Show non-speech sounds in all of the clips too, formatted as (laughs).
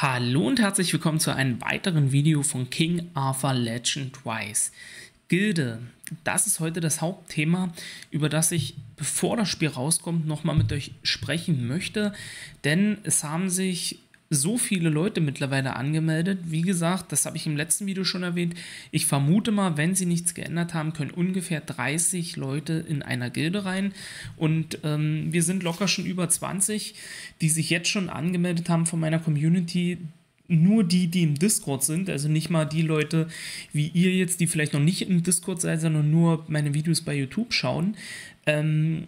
Hallo und herzlich willkommen zu einem weiteren Video von King Arthur Legend Wise. Gilde, das ist heute das Hauptthema, über das ich, bevor das Spiel rauskommt, nochmal mit euch sprechen möchte, denn es haben sich so viele Leute mittlerweile angemeldet. Wie gesagt, das habe ich im letzten Video schon erwähnt. Ich vermute mal, wenn sie nichts geändert haben, können ungefähr 30 Leute in einer Gilde rein. Und ähm, wir sind locker schon über 20, die sich jetzt schon angemeldet haben von meiner Community. Nur die, die im Discord sind, also nicht mal die Leute wie ihr jetzt, die vielleicht noch nicht im Discord seid, sondern nur meine Videos bei YouTube schauen. Ähm,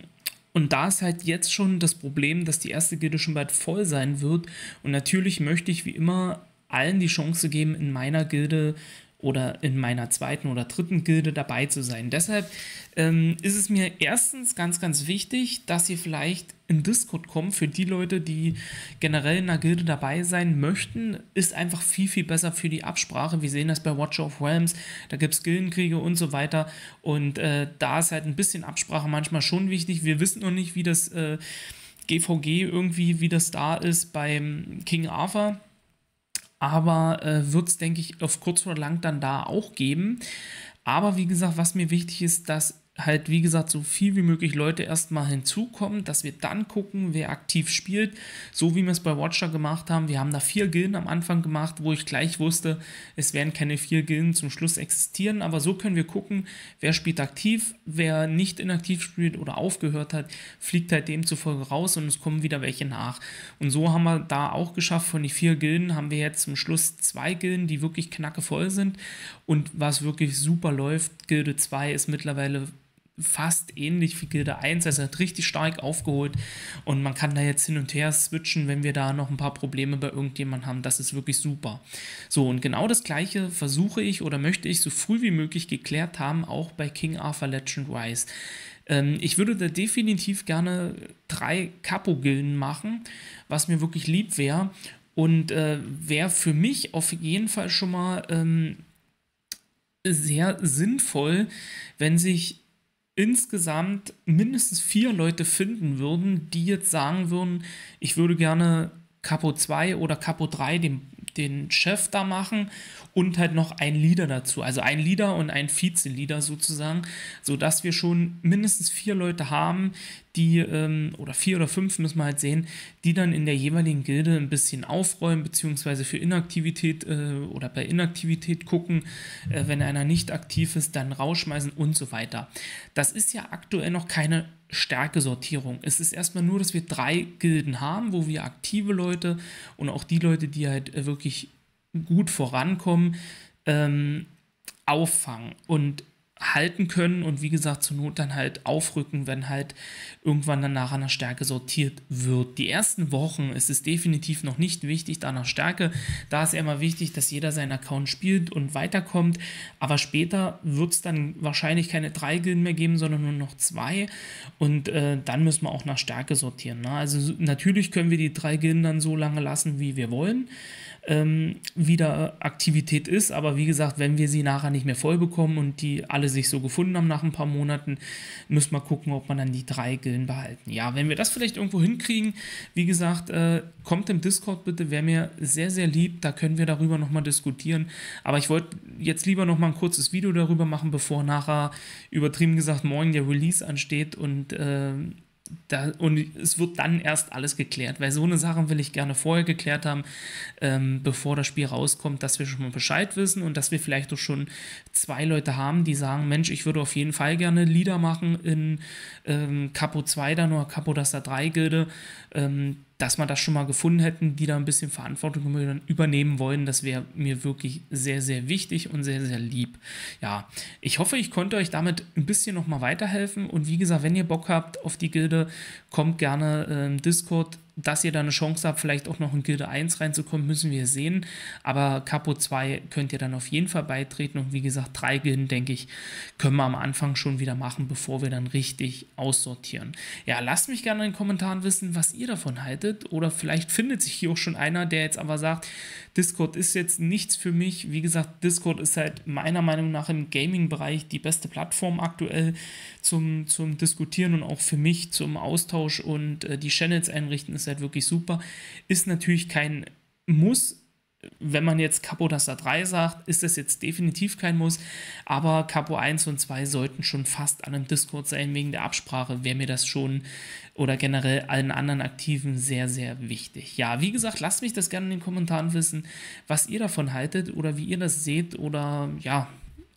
und da ist halt jetzt schon das Problem, dass die erste Gilde schon bald voll sein wird. Und natürlich möchte ich wie immer allen die Chance geben, in meiner Gilde oder in meiner zweiten oder dritten Gilde dabei zu sein. Deshalb ähm, ist es mir erstens ganz, ganz wichtig, dass ihr vielleicht in Discord kommt. Für die Leute, die generell in einer Gilde dabei sein möchten, ist einfach viel, viel besser für die Absprache. Wir sehen das bei Watcher of Realms, da gibt es Gildenkriege und so weiter. Und äh, da ist halt ein bisschen Absprache manchmal schon wichtig. Wir wissen noch nicht, wie das äh, GVG irgendwie, wie das da ist beim King Arthur aber äh, wird es, denke ich, auf kurz oder lang dann da auch geben. Aber wie gesagt, was mir wichtig ist, dass halt, wie gesagt, so viel wie möglich Leute erstmal hinzukommen, dass wir dann gucken, wer aktiv spielt. So wie wir es bei Watcher gemacht haben. Wir haben da vier Gilden am Anfang gemacht, wo ich gleich wusste, es werden keine vier Gilden zum Schluss existieren. Aber so können wir gucken, wer spielt aktiv, wer nicht inaktiv spielt oder aufgehört hat, fliegt halt demzufolge raus und es kommen wieder welche nach. Und so haben wir da auch geschafft, von den vier Gilden haben wir jetzt zum Schluss zwei Gilden, die wirklich knacke voll sind und was wirklich super läuft. Gilde 2 ist mittlerweile fast ähnlich wie Gilde 1, also hat richtig stark aufgeholt und man kann da jetzt hin und her switchen, wenn wir da noch ein paar Probleme bei irgendjemandem haben, das ist wirklich super. So und genau das gleiche versuche ich oder möchte ich so früh wie möglich geklärt haben, auch bei King Arthur Legend Rise. Ähm, ich würde da definitiv gerne drei kapo gilden machen, was mir wirklich lieb wäre und äh, wäre für mich auf jeden Fall schon mal ähm, sehr sinnvoll, wenn sich insgesamt mindestens vier Leute finden würden, die jetzt sagen würden, ich würde gerne Capo 2 oder Capo 3, den, den Chef da machen und halt noch ein Leader dazu, also ein Leader und ein Vize-Leader sozusagen, sodass wir schon mindestens vier Leute haben, die, ähm, oder vier oder fünf, müssen wir halt sehen, die dann in der jeweiligen Gilde ein bisschen aufräumen, beziehungsweise für Inaktivität äh, oder bei Inaktivität gucken, äh, wenn einer nicht aktiv ist, dann rausschmeißen und so weiter. Das ist ja aktuell noch keine Stärke-Sortierung. Es ist erstmal nur, dass wir drei Gilden haben, wo wir aktive Leute und auch die Leute, die halt äh, wirklich gut vorankommen, ähm, auffangen. Und halten können und wie gesagt zur Not dann halt aufrücken, wenn halt irgendwann dann nach einer Stärke sortiert wird. Die ersten Wochen ist es definitiv noch nicht wichtig danach Stärke. Da ist ja immer wichtig, dass jeder seinen Account spielt und weiterkommt. Aber später wird es dann wahrscheinlich keine drei Gilden mehr geben, sondern nur noch zwei. Und äh, dann müssen wir auch nach Stärke sortieren. Ne? Also natürlich können wir die drei Gilden dann so lange lassen, wie wir wollen ähm, wieder Aktivität ist. Aber wie gesagt, wenn wir sie nachher nicht mehr voll bekommen und die alle sich so gefunden haben nach ein paar Monaten, müssen wir gucken, ob man dann die drei Gillen behalten. Ja, wenn wir das vielleicht irgendwo hinkriegen, wie gesagt, äh, kommt im Discord bitte, wäre mir sehr, sehr lieb. Da können wir darüber nochmal diskutieren. Aber ich wollte jetzt lieber nochmal ein kurzes Video darüber machen, bevor nachher übertrieben gesagt morgen der Release ansteht und äh, da, und es wird dann erst alles geklärt, weil so eine Sache will ich gerne vorher geklärt haben, ähm, bevor das Spiel rauskommt, dass wir schon mal Bescheid wissen und dass wir vielleicht auch schon zwei Leute haben, die sagen, Mensch, ich würde auf jeden Fall gerne Lieder machen in ähm, Capo 2 dann oder Capo da 3 Gilde. Ähm, dass man das schon mal gefunden hätten, die da ein bisschen Verantwortung übernehmen wollen, das wäre mir wirklich sehr, sehr wichtig und sehr, sehr lieb. Ja, ich hoffe, ich konnte euch damit ein bisschen nochmal weiterhelfen und wie gesagt, wenn ihr Bock habt auf die Gilde, kommt gerne im ähm, Discord dass ihr da eine Chance habt, vielleicht auch noch in Gilde 1 reinzukommen, müssen wir sehen. Aber Capo 2 könnt ihr dann auf jeden Fall beitreten. Und wie gesagt, drei Gilden, denke ich, können wir am Anfang schon wieder machen, bevor wir dann richtig aussortieren. Ja, lasst mich gerne in den Kommentaren wissen, was ihr davon haltet. Oder vielleicht findet sich hier auch schon einer, der jetzt aber sagt, Discord ist jetzt nichts für mich. Wie gesagt, Discord ist halt meiner Meinung nach im Gaming-Bereich die beste Plattform aktuell zum, zum Diskutieren und auch für mich zum Austausch und äh, die Channels einrichten ist ja Website wirklich super. Ist natürlich kein Muss. Wenn man jetzt Capo Dasta 3 sagt, ist das jetzt definitiv kein Muss. Aber Capo 1 und 2 sollten schon fast an einem Discord sein, wegen der Absprache wäre mir das schon oder generell allen anderen Aktiven sehr, sehr wichtig. Ja, wie gesagt, lasst mich das gerne in den Kommentaren wissen, was ihr davon haltet oder wie ihr das seht oder ja,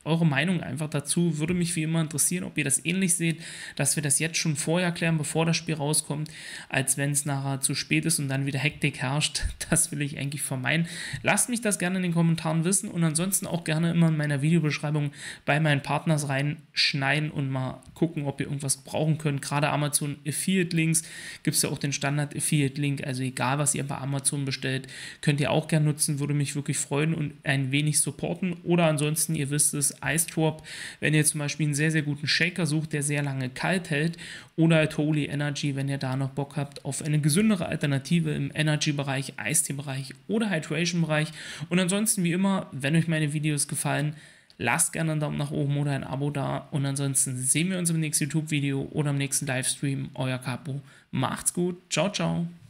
eure Meinung einfach dazu. Würde mich wie immer interessieren, ob ihr das ähnlich seht, dass wir das jetzt schon vorher klären, bevor das Spiel rauskommt, als wenn es nachher zu spät ist und dann wieder Hektik herrscht. (laughs) Das will ich eigentlich vermeiden. Lasst mich das gerne in den Kommentaren wissen und ansonsten auch gerne immer in meiner Videobeschreibung bei meinen Partners reinschneiden und mal gucken, ob ihr irgendwas brauchen könnt. Gerade Amazon Affiliate Links gibt es ja auch den Standard Affiliate Link. Also egal, was ihr bei Amazon bestellt, könnt ihr auch gerne nutzen. Würde mich wirklich freuen und ein wenig supporten. Oder ansonsten, ihr wisst es, ist Ice Drop, wenn ihr zum Beispiel einen sehr, sehr guten Shaker sucht, der sehr lange kalt hält oder halt Holy Energy, wenn ihr da noch Bock habt auf eine gesündere Alternative im Energy-Bereich, Eistee-Bereich oder Hydration-Bereich. Und ansonsten wie immer, wenn euch meine Videos gefallen, lasst gerne einen Daumen nach oben oder ein Abo da. Und ansonsten sehen wir uns im nächsten YouTube-Video oder im nächsten Livestream. Euer Capo. Macht's gut. Ciao, ciao.